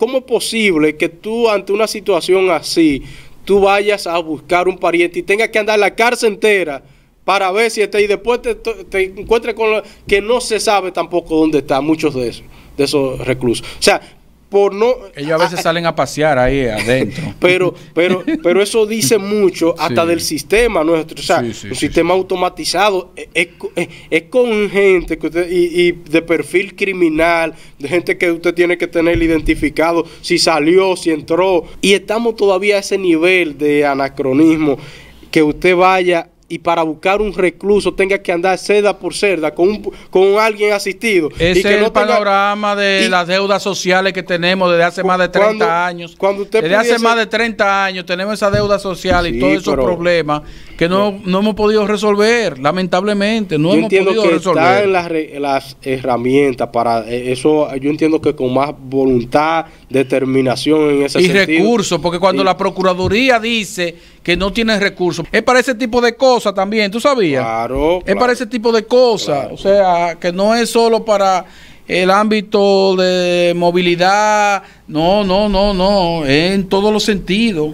¿Cómo es posible que tú ante una situación así, tú vayas a buscar un pariente y tengas que andar la cárcel entera para ver si está y después te, encuentres con lo, que no se sabe tampoco dónde está muchos de esos, de esos reclusos? O sea, no ellos a veces ah, salen a pasear ahí adentro pero pero pero eso dice mucho hasta del sistema nuestro o sea un sistema automatizado eh, es, eh, con gente que usted, y, y, de perfil criminal de gente que usted tiene que tener identificado si salió si entró y estamos todavía a ese nivel de anacronismo que usted vaya y para buscar un recluso tenga que andar cerda por cerda con, con alguien asistido. Ese es el panorama de las deudas sociales que tenemos desde hace más de 30 años. desde hace más de 30 años tenemos esa deuda social y todos esos problemas que no, hemos podido resolver, lamentablemente. No yo hemos entiendo podido que resolver. Están las, herramientas para eh, eso. Yo entiendo que con más voluntad, determinación en ese sentido. Y recursos, porque cuando la Procuraduría dice que no tiene recursos, es para ese tipo de cosas también, ¿tú sabías? Claro. Es para ese tipo de cosas. O sea, que no es solo para el ámbito de movilidad, no, no, no, no, en todos los sentidos.